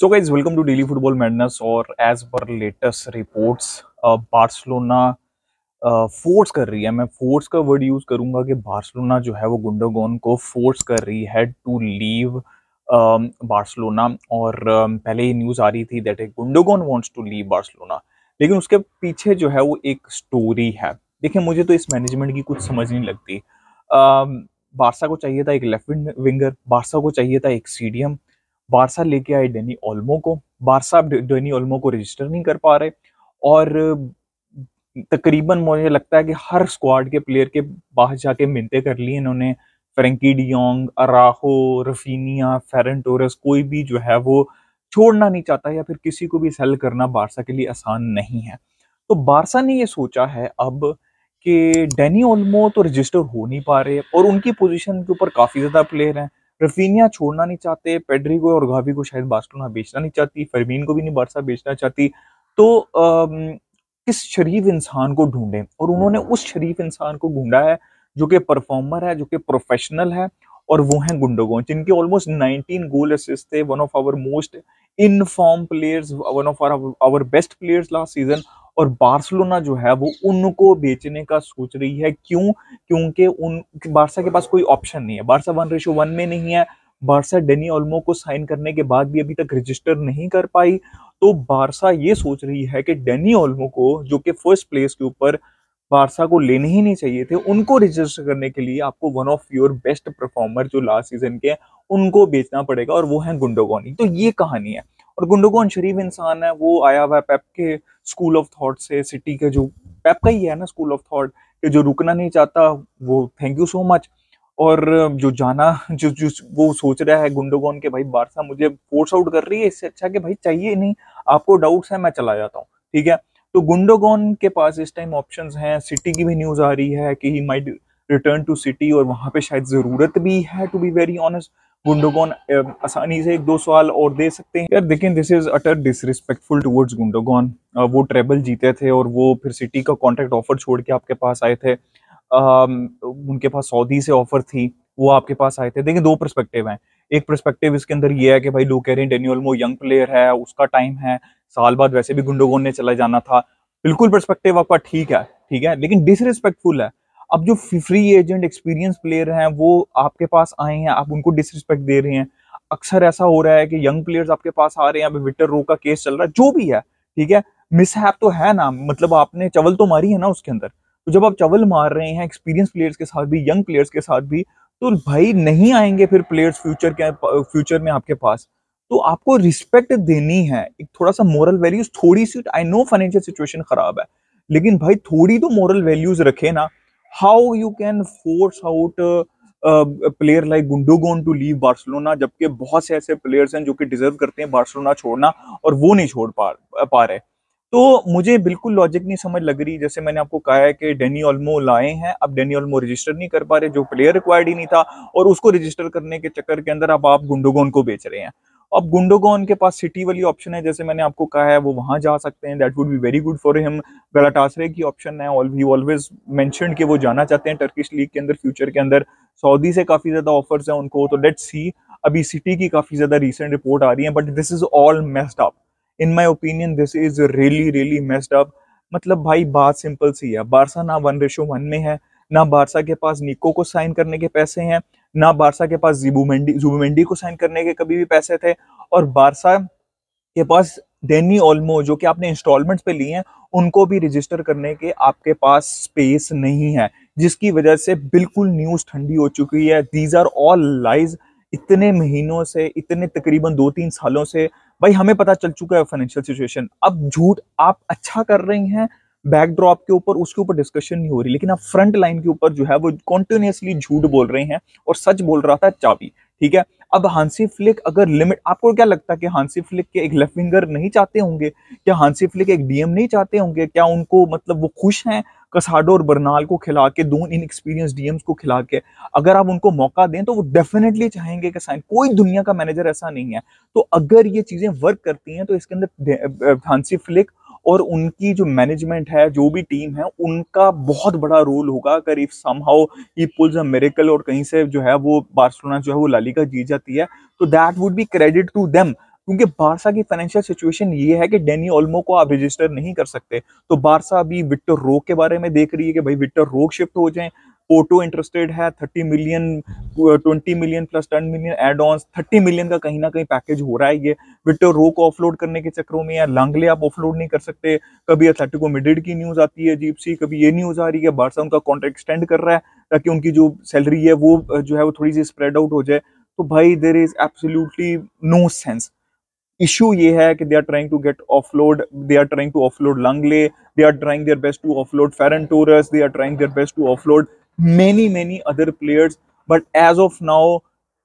so guys welcome to daily football madness और as per latest reports Barcelona force कर रही है मैं फोर्स का वर्ड यूज़ करूंगा कि बार्सलोना जो है वो गुंडोगोन को फोर्स कर रही है टू लीव बार्सलोना और uh, पहले ये न्यूज़ आ रही थी that a Gundogan wants to leave Barcelona लेकिन उसके पीछे जो है वो एक स्टोरी है देखिए मुझे तो इस मैनेजमेंट की कुछ समझ नहीं लगती uh, बारसा को चाहिए था एक लेफ्ट विंगर बारसा को चाहिए था एक सीडियम बारसा लेके आए डेनी ओल्मो को बारसा डेनी ओल्मो को रजिस्टर नहीं कर पा रहे और तकरीबन मुझे लगता है कि हर स्क्वाड के प्लेयर के बाहर जाके मिनते कर ली इन्होंने Frenkie de Jong Araujo Raphinha Ferran Torres कोई भी जो है वो छोड़ना नहीं चाहता या फिर किसी को भी सेल करना बारसा के लिए आसान नहीं है तो बारसा ने ये सोचा है अब कि डेनी ओल्मो तो रजिस्टर हो नहीं पा रहे और उनकी पोजीशन के ऊपर काफ़ी ज़्यादा प्लेयर हैं रफीनिया छोड़ना नहीं चाहते पेड्री को और गावी को शायद बार्सलोना बेचना नहीं चाहती फरमीन को भी नहीं बारसा बेचना चाहती तो आ, किस शरीफ इंसान को ढूंढे और उन्होंने उस शरीफ इंसान को ढूंढा है जो कि परफॉर्मर है जो कि प्रोफेशनल है और वो हैं गुंडोगों जिनके ऑलमोस्ट 19 गोल असिस्ट थे one of our most in form players one of are our best players last season और बार्सिलोना जो है वो उनको बेचने का सोच रही है क्यों क्योंकि उन बारसा के पास कोई ऑप्शन नहीं है बारसा वन रेशो वन में नहीं है बारसा डेनी ऑल्मो को साइन करने के बाद भी अभी तक रजिस्टर नहीं कर पाई तो बारसा ये सोच रही है कि डेनी ऑल्मो को जो कि फर्स्ट प्लेस के ऊपर बारसा को लेने ही नहीं चाहिए थे उनको रजिस्टर करने के लिए आपको one of your best performer जो लास्ट सीजन के हैं उनको बेचना पड़ेगा और वो है गुंडोगोनी तो ये कहानी है और गुंडोगोन शरीफ इंसान है वो आया हुआ है पेप के स्कूल ऑफ थॉट से सिटी के जो पेप का ही है ना स्कूल ऑफ थॉट के जो रुकना नहीं चाहता वो थैंक यू सो मच और जो जाना जो जो वो सोच रहा है गुंडोगोन के भाई बारसा मुझे फोर्स आउट कर रही है इससे अच्छा कि भाई चाहिए नहीं आपको डाउट्स है मैं चला जाता हूँ ठीक है तो गुंडोगोन के पास इस टाइम ऑप्शन हैं सिटी की भी न्यूज़ आ रही है कि he might return to City और वहाँ पे शायद ज़रूरत भी है to be very honest Gundogan आसानी से एक दो सवाल और दे सकते हैं यार देखें this is utter disrespectful towards Gundogan वो ट्रेबल जीते थे और वो फिर सिटी का कॉन्ट्रैक्ट ऑफर छोड़ के आपके पास आए थे आ, उनके पास सऊदी से ऑफर थी वो आपके पास आए थे देखिए दो परस्पेक्टिव हैं एक परस्पेक्टिव इसके अंदर ये है कि भाई लोग कह रहे हैं मो यंग प्लेयर है उसका टाइम है साल बाद वैसे भी गुंडोगोन ने चला जाना था बिल्कुल परस्पेक्टिव आपका ठीक है ठीक है लेकिन डिसरिस्पेक्टफुल है अब जो फ्री एजेंट एक्सपीरियंस प्लेयर हैं वो आपके पास आए हैं आप उनको डिसरिस्पेक्ट दे रहे हैं अक्सर ऐसा हो रहा है कि यंग प्लेयर्स आपके पास आ रहे हैं अभी विक्टर रो का केस चल रहा है जो भी है ठीक है मिसहैप तो है ना मतलब आपने चवल तो मारी है ना उसके अंदर तो जब आप चवल मार रहे हैं एक्सपीरियंस प्लेयर्स के साथ भी यंग प्लेयर्स के साथ भी तो भाई नहीं आएंगे फिर प्लेयर्स फ्यूचर के फ्यूचर में आपके पास तो आपको रिस्पेक्ट देनी है एक थोड़ा सा मॉरल वैल्यूज थोड़ी सी आई नो फाइनेंशियल सिचुएशन खराब है लेकिन भाई थोड़ी तो मॉरल वैल्यूज रखे ना how you can force out player like Gundogan to leave Barcelona जबकि बहुत से ऐसे प्लेयर्स हैं जो कि डिजर्व करते हैं बार्सिलोना छोड़ना और वो नहीं छोड़ पा पा रहे तो मुझे बिल्कुल लॉजिक नहीं समझ लग रही जैसे मैंने आपको कहा है कि डेनी ऑलमो लाए हैं अब डेनी ऑलमो रजिस्टर नहीं कर पा रहे जो प्लेयर रिक्वायर्ड ही नहीं था और उसको रजिस्टर करने के चक्कर के अंदर अब आप गुंडोगोन को बेच रहे हैं अब गुंडोगोन के पास सिटी वाली ऑप्शन है जैसे मैंने आपको कहा है वो वहां जा सकते हैं that would be very good for him Galatasaray की ऑप्शन है ऑल ऑलवेज मैंशन कि वो जाना चाहते हैं टर्किश लीग के अंदर फ्यूचर के अंदर सऊदी से काफ़ी ज़्यादा ऑफर्स हैं उनको तो लेट्स सी अभी सिटी की काफ़ी ज़्यादा रिसेंट रिपोर्ट आ रही है but this is all messed up in my opinion this is really really messed up मतलब भाई बात सिंपल सी है बारसा ना वन रेशो वन में है ना बारसा के पास निको को साइन करने के पैसे हैं ना बारसा के पास जुबू मंडी को साइन करने के कभी भी पैसे थे और बारसा के पास डेनी ऑलमो जो कि आपने इंस्टॉलमेंट्स पे लिए हैं उनको भी रजिस्टर करने के आपके पास स्पेस नहीं है जिसकी वजह से बिल्कुल न्यूज़ ठंडी हो चुकी है दीज आर ऑल लाइज इतने महीनों से इतने तकरीबन दो तीन सालों से भाई हमें पता चल चुका है फाइनेंशियल सिचुएशन अब झूठ आप अच्छा कर रहे हैं बैकड्रॉप के ऊपर उसके ऊपर डिस्कशन नहीं हो रही लेकिन आप फ्रंट लाइन के ऊपर जो है वो कॉन्टिन्यूसली झूठ बोल रहे हैं और सच बोल रहा था चाबी ठीक है अब हांसी फ्लिक अगर लिमिट आपको क्या लगता है कि हांसी फ्लिक के एक लेफ्ट विंगर नहीं चाहते होंगे क्या हांसी फ्लिक एक डीएम नहीं चाहते होंगे क्या उनको मतलब वो खुश हैं कसाडो और बर्नाल को खिला के दो इन एक्सपीरियंस डीएम्स को खिला के अगर आप उनको मौका दें तो वो डेफिनेटली चाहेंगे कि साइन कोई दुनिया का मैनेजर ऐसा नहीं है तो अगर ये चीज़ें वर्क करती हैं तो इसके अंदर फांसी फ्लिक और उनकी जो मैनेजमेंट है जो भी टीम है उनका बहुत बड़ा रोल होगा अगर if somehow he pulls a miracle और कहीं से जो है वो बार्सिलोना जो है वो लालिका जीत जाती है तो that would be credit to them क्योंकि बारसा की फाइनेंशियल सिचुएशन ये है कि डेनी ओल्मो को आप रजिस्टर नहीं कर सकते तो बारसा अभी विक्टर रोक के बारे में देख रही है कि भाई विक्टर रोक शिफ्ट हो जाए पोटो इंटरेस्टेड है thirty million twenty million plus ten million add on thirty million का कहीं ना कहीं पैकेज हो रहा है ये विक्टर रो को ऑफलोड करने के चक्रों में या लांगले आप ऑफलोड नहीं कर सकते कभी एथलेटिको मिडिड की न्यूज़ आती है अजीब सी कभी ये न्यूज़ आ रही है बारसा उनका कॉन्ट्रैक्ट एक्सटेंड कर रहा है ताकि उनकी जो सैलरी है वो जो है वो थोड़ी सी स्प्रेड आउट हो जाए तो भाई there is absolutely no sense issue ये है कि they are trying to get offload they are trying to offload Lenglet they are trying their best to offload Ferran Torres they are trying their best to offload many many other players but as of now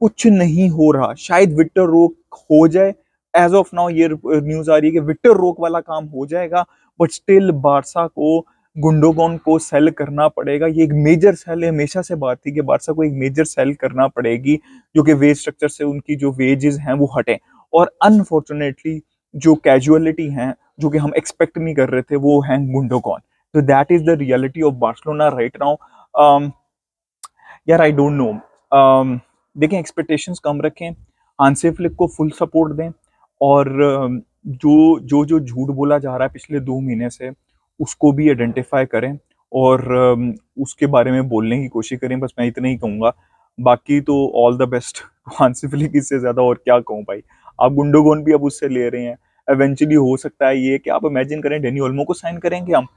कुछ नहीं हो रहा शायद Victor Roque हो जाए as of now ये news आ रही है कि विक्टर रोक वाला काम हो जाएगा बट स्टिल बारसा को गुंडोगोन को सेल करना पड़ेगा ये एक मेजर सेल है हमेशा से बात थी कि बारसा को एक मेजर सेल करना पड़ेगी जो कि वेज स्ट्रक्चर से उनकी जो वेजेस हैं वो हटें और अनफॉर्चुनेटली जो कैजुअलिटी हैं जो कि हम एक्सपेक्ट नहीं कर रहे थे वो हैं गुंडोकॉन तो that is the reality of Barcelona right now यार आई डोंट नो देखें एक्सपेक्टेशंस कम रखें आंसे फ्लिक को फुल सपोर्ट दें और um, जो जो जो झूठ बोला जा रहा है पिछले दो महीने से उसको भी आइडेंटिफाई करें और um, उसके बारे में बोलने की कोशिश करें बस मैं इतना ही कहूँगा बाकी तो ऑल द बेस्ट फ्लिक इससे ज़्यादा और क्या कहूँ भाई आप गुंडोगोन भी अब उससे ले रहे हैं एवेंचुअली हो सकता है ये कि आप इमेजिन करें डेनी ओल्मो को साइन करेंगे हम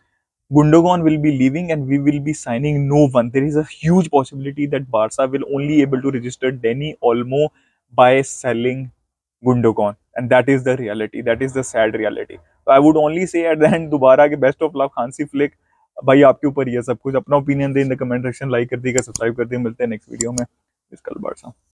Gundogan will be leaving and we will be signing no one there is a possibility that Barca will only able to register Dani Olmo by selling Gundogan and that is the reality that is the sad reality I would only say at the दोबारा के best of love Hansi Flick भाई आपके ऊपर ही है सब कुछ अपना opinion दें in the comment section like कर दिएगा सब्सक्राइब कर दिए मिलते हैं नेक्स्ट वीडियो में इस कल बारसा